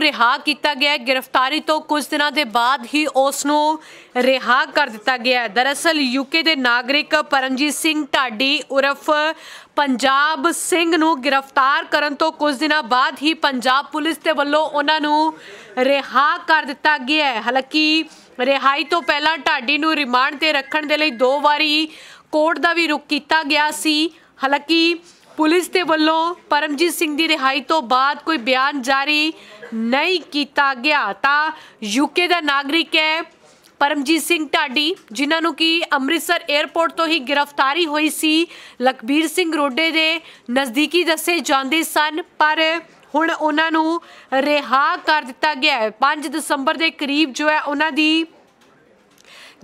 ਰਿਹਾ ਕੀਤਾ ਗਿਆ ਗ੍ਰਿਫਤਾਰੀ ਤੋਂ ਕੁਝ ਦਿਨਾਂ ਦੇ ਬਾਅਦ ਹੀ ਉਸ ਨੂੰ ਰਿਹਾ ਕਰ ਦਿੱਤਾ ਗਿਆ ਦਰਅਸਲ ਯੂਕੇ ਦੇ ਨਾਗਰਿਕ ਪਰਮਜੀਤ ਸਿੰਘ ਢਾਡੀ ਉਰਫ ਪੰਜਾਬ ਸਿੰਘ ਨੂੰ ਗ੍ਰਿਫਤਾਰ ਕਰਨ ਤੋਂ ਕੁਝ ਦਿਨਾਂ ਬਾਅਦ ਹੀ ਪੰਜਾਬ ਪੁਲਿਸ ਦੇ ਵੱਲੋਂ ਉਹਨਾਂ ਨੂੰ ਰਿਹਾ ਕਰ ਦਿੱਤਾ ਗਿਆ ਹੈ ਹਾਲਾਂਕਿ ਰਿਹਾਈ ਤੋਂ ਪਹਿਲਾਂ ਢਾਡੀ ਨੂੰ ਰਿਮਾਂਡ ਤੇ ਰੱਖਣ ਦੇ ਲਈ ਦੋ ਵਾਰੀ ਕੋਰਟ ਦਾ ਵੀ ਰੁਕ ਕੀਤਾ ਗਿਆ ਸੀ ਹਾਲਾਂਕਿ ਪੁਲਿਸ ਦੇ ਵੱਲੋਂ ਪਰਮਜੀਤ ਸਿੰਘ ਦੀ ਰਿਹਾਈ ਤੋਂ ਬਾਅਦ ਕੋਈ ਬਿਆਨ ਜਾਰੀ ਨਹੀਂ ਕੀਤਾ ਗਿਆ ਤਾਂ ਯੂਕੇ ਦਾ ਨਾਗਰਿਕ ਹੈ ਪਰਮਜੀਤ ਸਿੰਘ ਢਾਡੀ ਜਿਨ੍ਹਾਂ ਨੂੰ ਕਿ ਅੰਮ੍ਰਿਤਸਰ 에ਅਰਪੋਰਟ ਤੋਂ ਹੀ ਗ੍ਰਿਫਤਾਰੀ ਹੋਈ ਸੀ ਲਖਬੀਰ ਸਿੰਘ ਰੋਡੇ ਦੇ ਨਜ਼ਦੀਕੀ ਦੱਸੇ ਜਾਂਦੇ ਸਨ ਪਰ ਹੁਣ ਉਹਨਾਂ ਨੂੰ ਰਿਹਾ ਕਰ ਦਿੱਤਾ ਗਿਆ ਹੈ 5 ਦਸੰਬਰ ਦੇ ਕਰੀਬ ਜੋ ਹੈ ਉਹਨਾਂ ਦੀ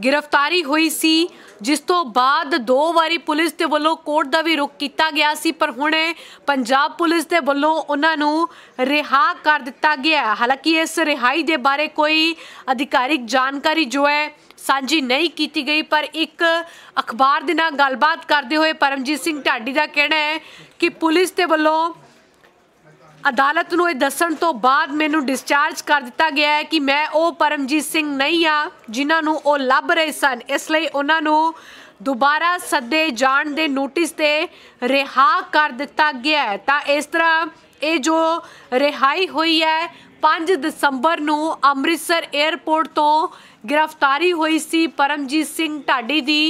ਗ੍ਰਿਫਤਾਰੀ ਹੋਈ ਸੀ ਜਿਸ ਤੋਂ ਬਾਅਦ ਦੋ ਵਾਰੀ ਪੁਲਿਸ ਦੇ ਵੱਲੋਂ ਕੋਰਟ ਦਾ ਵੀ ਰੁਕ ਕੀਤਾ ਗਿਆ ਸੀ ਪਰ ਹੁਣ ਪੰਜਾਬ ਪੁਲਿਸ ਦੇ ਵੱਲੋਂ ਉਹਨਾਂ ਨੂੰ ਰਿਹਾ ਕਰ ਦਿੱਤਾ ਗਿਆ ਹਾਲਾਂਕਿ ਇਸ ਰਿਹਾਈ ਦੇ ਬਾਰੇ ਕੋਈ ਅਧਿਕਾਰਿਕ ਜਾਣਕਾਰੀ ਜੋ ਹੈ ਸਾਂਝੀ ਨਹੀਂ ਕੀਤੀ ਗਈ ਪਰ ਇੱਕ ਅਖਬਾਰ ਦੇ ਨਾਲ ਗੱਲਬਾਤ ਕਰਦੇ ਹੋਏ ਪਰਮਜੀਤ ਸਿੰਘ ਢਾਡੀ ਦਾ ਕਹਿਣਾ ਹੈ ਕਿ ਪੁਲਿਸ ਦੇ ਵੱਲੋਂ ਅਦਾਲਤ ਨੂੰ ਇਹ ਦੱਸਣ ਤੋਂ ਬਾਅਦ ਮੈਨੂੰ ਡਿਸਚਾਰਜ ਕਰ ਦਿੱਤਾ ਗਿਆ ਹੈ ਕਿ ਮੈਂ ਉਹ ਪਰਮਜੀਤ ਸਿੰਘ ਨਹੀਂ ਆ ਜਿਨ੍ਹਾਂ ਨੂੰ ਉਹ ਲੱਭ ਰਹੇ ਸਨ ਇਸ ਲਈ ਉਹਨਾਂ ਨੂੰ ਦੁਬਾਰਾ ਸੱਦੇ ਜਾਣ ਦੇ ਨੋਟਿਸ ਤੇ ਰਿਹਾ ਕਰ ਦਿੱਤਾ ਗਿਆ ਤਾਂ ਇਸ ਤਰ੍ਹਾਂ ਇਹ ਜੋ ਰਿਹਾਈ ਹੋਈ ਹੈ 5 ਦਸੰਬਰ ਨੂੰ ਅੰਮ੍ਰਿਤਸਰ 에ਅਰਪੋਰਟ ਤੋਂ ਗ੍ਰਿਫਤਾਰੀ ਹੋਈ ਸੀ ਪਰਮਜੀਤ ਸਿੰਘ ਢਾਡੀ ਦੀ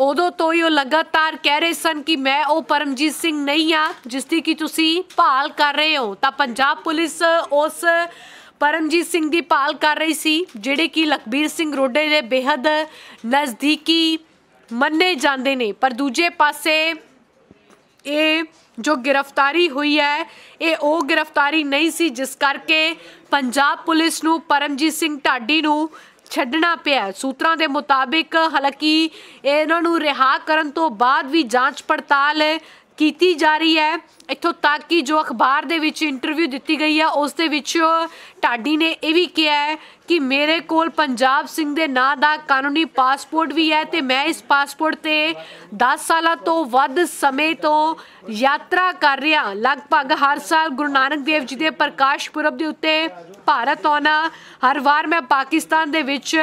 ਉਦੋਂ ਤੋਂ ਹੀ ਉਹ ਲਗਾਤਾਰ ਕਹਿ ਰਹੇ ਸਨ ਕਿ ਮੈਂ ਉਹ ਪਰਮਜੀਤ ਸਿੰਘ ਨਹੀਂ ਆ ਜਿਸ ਦੀ ਕਿ ਤੁਸੀਂ ਭਾਲ ਕਰ ਰਹੇ ਹੋ ਤਾਂ ਪੰਜਾਬ ਪੁਲਿਸ ਉਸ ਪਰਮਜੀਤ ਸਿੰਘ ਦੀ ਭਾਲ ਕਰ ਰਹੀ ਸੀ ਜਿਹੜੇ ਕਿ ਲਖਬੀਰ ਸਿੰਘ ਰੋਡੇ ਦੇ ਬੇਹੱਦ ਨਜ਼ਦੀਕੀ ਮੰਨੇ ਜਾਂਦੇ ਨੇ ਪਰ ਦੂਜੇ ਪਾਸੇ ਇਹ ਜੋ ਗ੍ਰਿਫਤਾਰੀ ਹੋਈ ਹੈ ਇਹ ਉਹ ਗ੍ਰਿਫਤਾਰੀ ਨਹੀਂ ਸੀ ਜਿਸ ਕਰਕੇ ਪੰਜਾਬ ਪੁਲਿਸ ਨੂੰ ਪਰਮਜੀਤ ਸਿੰਘ ਢਾਡੀ ਨੂੰ ਛੱਡਣਾ ਪਿਆ ਸੂਤਰਾਂ ਦੇ ਮੁਤਾਬਿਕ ਹਲਕਿ ਇਹਨਾਂ ਨੂੰ ਰਿਹਾ ਕਰਨ ਤੋਂ ਬਾਅਦ ਵੀ ਜਾਂਚ ਪੜਤਾਲ ਕੀਤੀ ਜਾ ਰਹੀ ਹੈ ਇਥੋਂ ਤੱਕ ਕਿ ਜੋ ਅਖਬਾਰ ਦੇ ਵਿੱਚ ਇੰਟਰਵਿਊ ਦਿੱਤੀ ਗਈ ਹੈ ਉਸ ਦੇ ਵਿੱਚ ਢਾਡੀ ਨੇ ਇਹ ਵੀ ਕਿਹਾ ਹੈ ਕਿ ਮੇਰੇ ਕੋਲ ਪੰਜਾਬ ਸਿੰਘ ਦੇ ਨਾਂ ਦਾ ਕਾਨੂੰਨੀ ਪਾਸਪੋਰਟ ਵੀ ਹੈ ਤੇ ਮੈਂ ਇਸ ਪਾਸਪੋਰਟ ਤੇ 10 ਸਾਲਾਂ ਤੋਂ ਵੱਧ ਸਮੇਂ ਤੋਂ ਯਾਤਰਾ ਕਰ ਰਿਹਾ ਲਗਭਗ ਹਰ ਸਾਲ ਗੁਰੂ ਨਾਨਕ ਦੇਵ ਜੀ ਦੇ ਪ੍ਰਕਾਸ਼ ਪੁਰਬ ਦੇ ਉੱਤੇ ਭਾਰਤ ਆਉਣਾ ਹਰ ਵਾਰ ਮੈਂ ਪਾਕਿਸਤਾਨ ਦੇ ਵਿੱਚ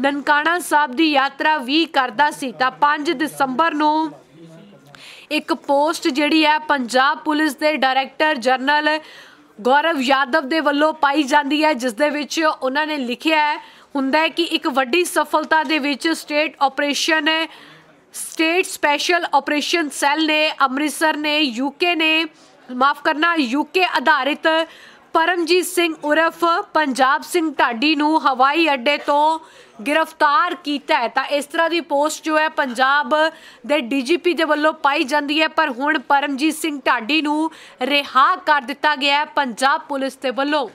ਨਨਕਾਣਾ ਸਾਹਿਬ ਦੀ ਯਾਤਰਾ ਵੀ ਕਰਦਾ ਸੀ ਤਾਂ 5 ਦਸੰਬਰ ਨੂੰ ਇੱਕ ਪੋਸਟ ਜਿਹੜੀ ਹੈ ਪੰਜਾਬ ਪੁਲਿਸ ਦੇ ਡਾਇਰੈਕਟਰ ਜਨਰਲ ਗੌਰਵ ਯਾਦਵ ਦੇ ਵੱਲੋਂ ਪਾਈ ਜਾਂਦੀ ਹੈ ਜਿਸ ਦੇ ਵਿੱਚ ਉਹਨਾਂ ਨੇ ਲਿਖਿਆ ਹੈ ਹੁੰਦਾ ਹੈ ਕਿ ਇੱਕ ਵੱਡੀ ਸਫਲਤਾ ਦੇ ਵਿੱਚ state operation state special operation cell ਨੇ ਅੰਮ੍ਰਿਤਸਰ ਨੇ ਯੂਕੇ ਨੇ ਮਾਫ ਕਰਨਾ ਯੂਕੇ ਆਧਾਰਿਤ ਪਰਮਜੀਤ ਸਿੰਘ ਉਰਫ ਪੰਜਾਬ ਸਿੰਘ ਢਾਡੀ ਨੂੰ ਹਵਾਈ ਅੱਡੇ ਤੋਂ ਗ੍ਰਿਫਤਾਰ ਕੀਤਾ ਹੈ ਤਾਂ ਇਸ ਤਰ੍ਹਾਂ ਦੀ ਪੋਸਟ ਜੋ ਹੈ ਪੰਜਾਬ ਦੇ ਡੀਜੀਪੀ ਦੇ ਵੱਲੋਂ ਪਾਈ ਜਾਂਦੀ ਹੈ ਪਰ ਹੁਣ ਪਰਮਜੀਤ ਸਿੰਘ ਢਾਡੀ ਨੂੰ ਰਿਹਾ ਕਰ ਦਿੱਤਾ ਗਿਆ ਹੈ ਪੰਜਾਬ ਪੁਲਿਸ ਦੇ ਵੱਲੋਂ